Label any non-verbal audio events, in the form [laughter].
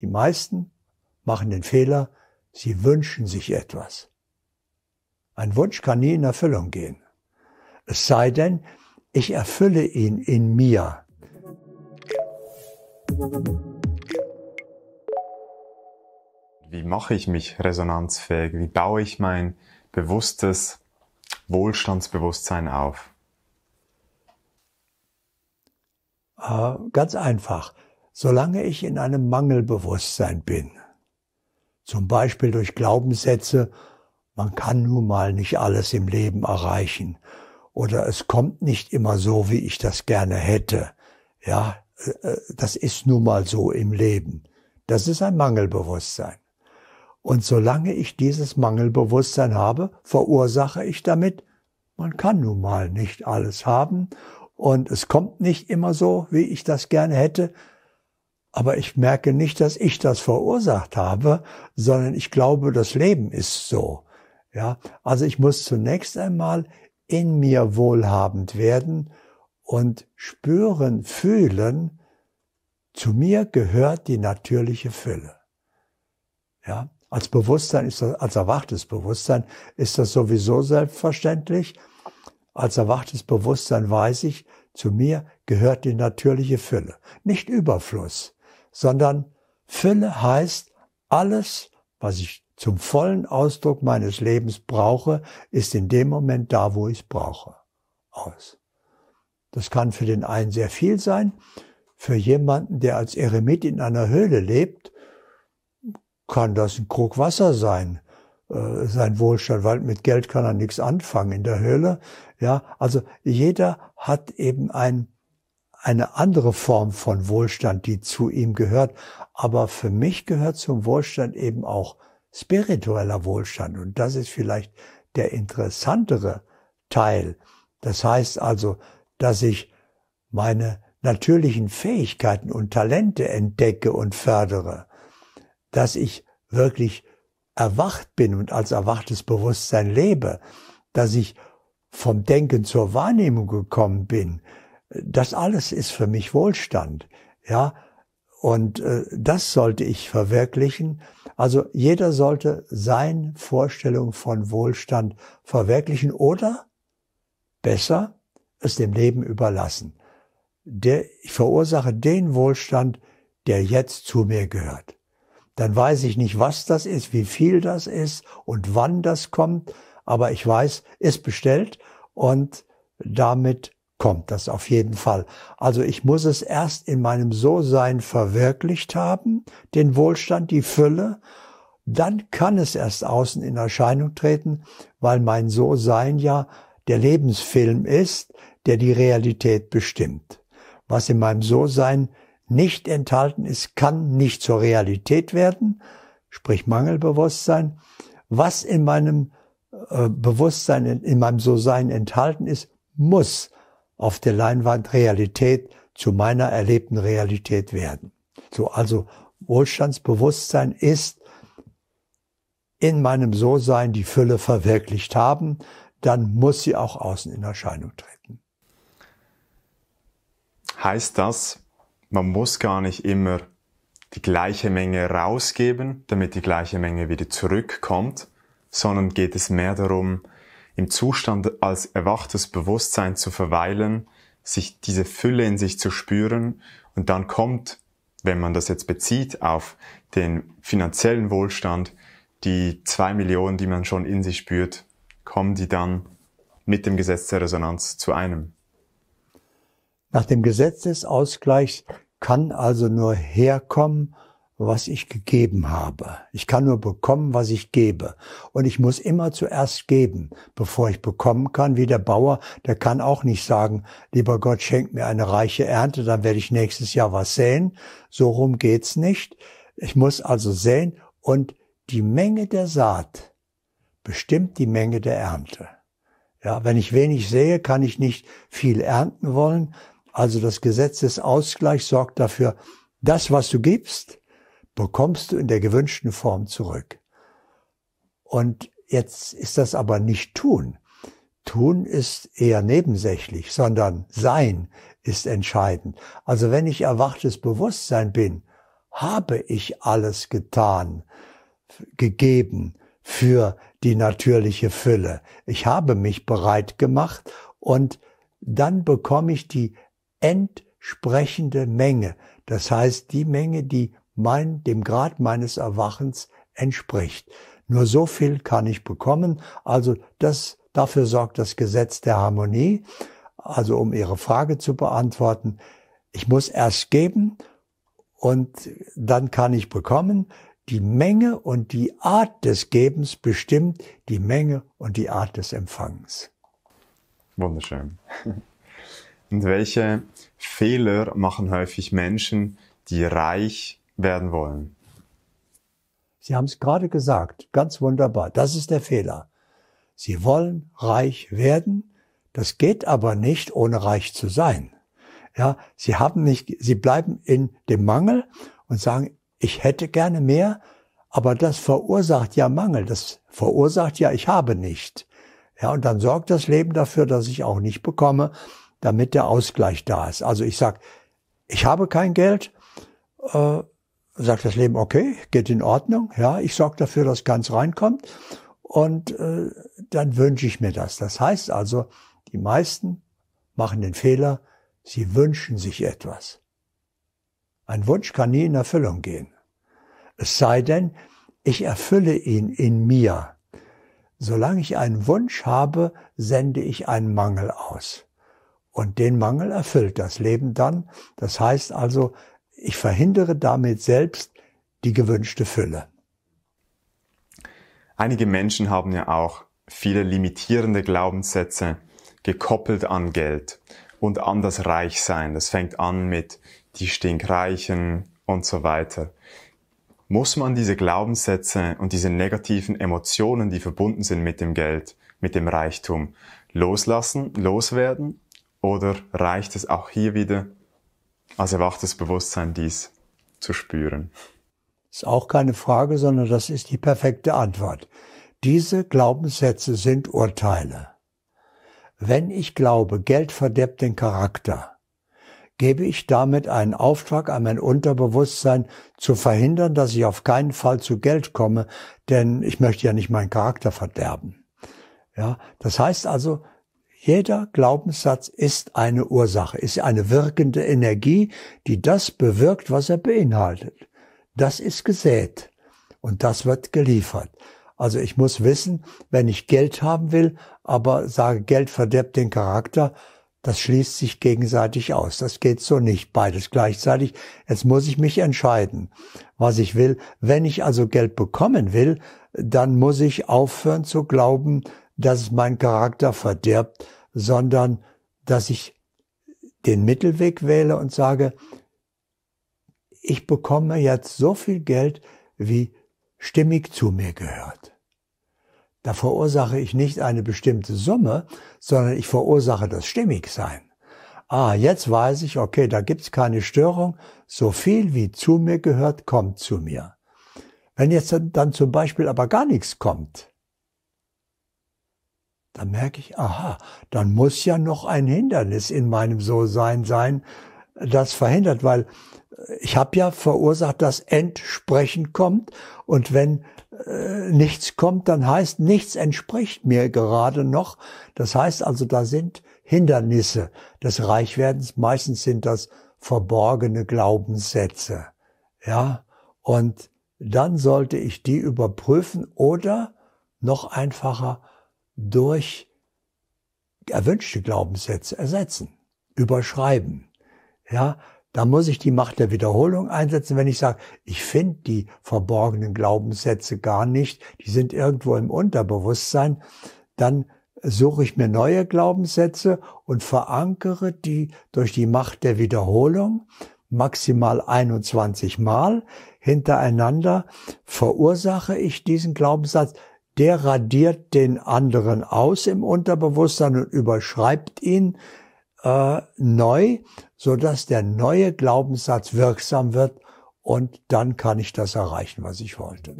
Die meisten machen den Fehler, sie wünschen sich etwas. Ein Wunsch kann nie in Erfüllung gehen. Es sei denn, ich erfülle ihn in mir. Wie mache ich mich resonanzfähig? Wie baue ich mein bewusstes Wohlstandsbewusstsein auf? Ah, ganz einfach. Solange ich in einem Mangelbewusstsein bin, zum Beispiel durch Glaubenssätze, man kann nun mal nicht alles im Leben erreichen oder es kommt nicht immer so, wie ich das gerne hätte. Ja, äh, äh, das ist nun mal so im Leben. Das ist ein Mangelbewusstsein. Und solange ich dieses Mangelbewusstsein habe, verursache ich damit, man kann nun mal nicht alles haben und es kommt nicht immer so, wie ich das gerne hätte, aber ich merke nicht, dass ich das verursacht habe, sondern ich glaube, das Leben ist so. Ja, also ich muss zunächst einmal in mir wohlhabend werden und spüren, fühlen, zu mir gehört die natürliche Fülle. Ja, als Bewusstsein ist das, als erwachtes Bewusstsein ist das sowieso selbstverständlich. Als erwachtes Bewusstsein weiß ich, zu mir gehört die natürliche Fülle, nicht Überfluss sondern Fülle heißt, alles, was ich zum vollen Ausdruck meines Lebens brauche, ist in dem Moment da, wo ich es brauche. Aus. Das kann für den einen sehr viel sein. Für jemanden, der als Eremit in einer Höhle lebt, kann das ein Krug Wasser sein, äh, sein Wohlstand, weil mit Geld kann er nichts anfangen in der Höhle. Ja, also jeder hat eben ein eine andere Form von Wohlstand, die zu ihm gehört. Aber für mich gehört zum Wohlstand eben auch spiritueller Wohlstand. Und das ist vielleicht der interessantere Teil. Das heißt also, dass ich meine natürlichen Fähigkeiten und Talente entdecke und fördere, dass ich wirklich erwacht bin und als erwachtes Bewusstsein lebe, dass ich vom Denken zur Wahrnehmung gekommen bin, das alles ist für mich Wohlstand, ja. Und äh, das sollte ich verwirklichen. Also jeder sollte seine Vorstellung von Wohlstand verwirklichen oder besser es dem Leben überlassen. Der, ich verursache den Wohlstand, der jetzt zu mir gehört. Dann weiß ich nicht, was das ist, wie viel das ist und wann das kommt, aber ich weiß, ist bestellt und damit kommt das auf jeden Fall. Also ich muss es erst in meinem So-Sein verwirklicht haben, den Wohlstand, die Fülle, dann kann es erst außen in Erscheinung treten, weil mein So-Sein ja der Lebensfilm ist, der die Realität bestimmt. Was in meinem So-Sein nicht enthalten ist, kann nicht zur Realität werden, sprich Mangelbewusstsein. Was in meinem äh, Bewusstsein, in, in meinem So-Sein enthalten ist, muss auf der Leinwand Realität zu meiner erlebten Realität werden. So, also Wohlstandsbewusstsein ist in meinem So-Sein die Fülle verwirklicht haben, dann muss sie auch außen in Erscheinung treten. Heißt das, man muss gar nicht immer die gleiche Menge rausgeben, damit die gleiche Menge wieder zurückkommt, sondern geht es mehr darum, im Zustand als erwachtes Bewusstsein zu verweilen, sich diese Fülle in sich zu spüren und dann kommt, wenn man das jetzt bezieht auf den finanziellen Wohlstand, die zwei Millionen, die man schon in sich spürt, kommen die dann mit dem Gesetz der Resonanz zu einem. Nach dem Gesetz des Ausgleichs kann also nur herkommen, was ich gegeben habe. Ich kann nur bekommen, was ich gebe. Und ich muss immer zuerst geben, bevor ich bekommen kann. Wie der Bauer, der kann auch nicht sagen, lieber Gott, schenk mir eine reiche Ernte, dann werde ich nächstes Jahr was säen. So rum geht's nicht. Ich muss also säen und die Menge der Saat bestimmt die Menge der Ernte. Ja, wenn ich wenig sehe, kann ich nicht viel ernten wollen. Also das Gesetz des Ausgleichs sorgt dafür, das, was du gibst, bekommst du in der gewünschten Form zurück. Und jetzt ist das aber nicht tun. Tun ist eher nebensächlich, sondern sein ist entscheidend. Also wenn ich erwachtes Bewusstsein bin, habe ich alles getan, gegeben für die natürliche Fülle. Ich habe mich bereit gemacht und dann bekomme ich die entsprechende Menge. Das heißt, die Menge, die mein, dem Grad meines Erwachens entspricht. Nur so viel kann ich bekommen. Also das, dafür sorgt das Gesetz der Harmonie. Also um Ihre Frage zu beantworten, ich muss erst geben und dann kann ich bekommen. Die Menge und die Art des Gebens bestimmt die Menge und die Art des Empfangens. Wunderschön. [laughs] Und welche Fehler machen häufig Menschen, die reich werden wollen. Sie haben es gerade gesagt, ganz wunderbar. Das ist der Fehler. Sie wollen reich werden. Das geht aber nicht, ohne reich zu sein. Ja, sie haben nicht, sie bleiben in dem Mangel und sagen, ich hätte gerne mehr, aber das verursacht ja Mangel. Das verursacht ja, ich habe nicht. Ja, und dann sorgt das Leben dafür, dass ich auch nicht bekomme, damit der Ausgleich da ist. Also ich sag, ich habe kein Geld, äh, sagt das Leben, okay, geht in Ordnung, ja, ich sorge dafür, dass ganz reinkommt und äh, dann wünsche ich mir das. Das heißt also, die meisten machen den Fehler, sie wünschen sich etwas. Ein Wunsch kann nie in Erfüllung gehen. Es sei denn, ich erfülle ihn in mir. Solange ich einen Wunsch habe, sende ich einen Mangel aus. Und den Mangel erfüllt das Leben dann. Das heißt also, ich verhindere damit selbst die gewünschte Fülle. Einige Menschen haben ja auch viele limitierende Glaubenssätze gekoppelt an Geld und an das Reichsein. Das fängt an mit die Stinkreichen und so weiter. Muss man diese Glaubenssätze und diese negativen Emotionen, die verbunden sind mit dem Geld, mit dem Reichtum, loslassen, loswerden? Oder reicht es auch hier wieder, also erwachtes Bewusstsein, dies zu spüren. Ist auch keine Frage, sondern das ist die perfekte Antwort. Diese Glaubenssätze sind Urteile. Wenn ich glaube, Geld verderbt den Charakter, gebe ich damit einen Auftrag an mein Unterbewusstsein zu verhindern, dass ich auf keinen Fall zu Geld komme, denn ich möchte ja nicht meinen Charakter verderben. Ja, das heißt also, jeder Glaubenssatz ist eine Ursache, ist eine wirkende Energie, die das bewirkt, was er beinhaltet. Das ist gesät und das wird geliefert. Also ich muss wissen, wenn ich Geld haben will, aber sage, Geld verderbt den Charakter, das schließt sich gegenseitig aus. Das geht so nicht, beides gleichzeitig. Jetzt muss ich mich entscheiden, was ich will. Wenn ich also Geld bekommen will, dann muss ich aufhören zu glauben, dass es meinen Charakter verdirbt, sondern dass ich den Mittelweg wähle und sage, ich bekomme jetzt so viel Geld, wie stimmig zu mir gehört. Da verursache ich nicht eine bestimmte Summe, sondern ich verursache das Stimmigsein. Ah, jetzt weiß ich, okay, da gibt's keine Störung, so viel wie zu mir gehört, kommt zu mir. Wenn jetzt dann zum Beispiel aber gar nichts kommt, dann merke ich, aha, dann muss ja noch ein Hindernis in meinem So-Sein sein, das verhindert, weil ich habe ja verursacht, dass entsprechend kommt und wenn äh, nichts kommt, dann heißt nichts entspricht mir gerade noch. Das heißt also, da sind Hindernisse des Reichwerdens. Meistens sind das verborgene Glaubenssätze. Ja, und dann sollte ich die überprüfen oder noch einfacher durch erwünschte Glaubenssätze ersetzen, überschreiben. Ja, da muss ich die Macht der Wiederholung einsetzen, wenn ich sage, ich finde die verborgenen Glaubenssätze gar nicht, die sind irgendwo im Unterbewusstsein, dann suche ich mir neue Glaubenssätze und verankere die durch die Macht der Wiederholung maximal 21 Mal hintereinander, verursache ich diesen Glaubenssatz, der radiert den anderen aus im Unterbewusstsein und überschreibt ihn äh, neu, sodass der neue Glaubenssatz wirksam wird und dann kann ich das erreichen, was ich wollte.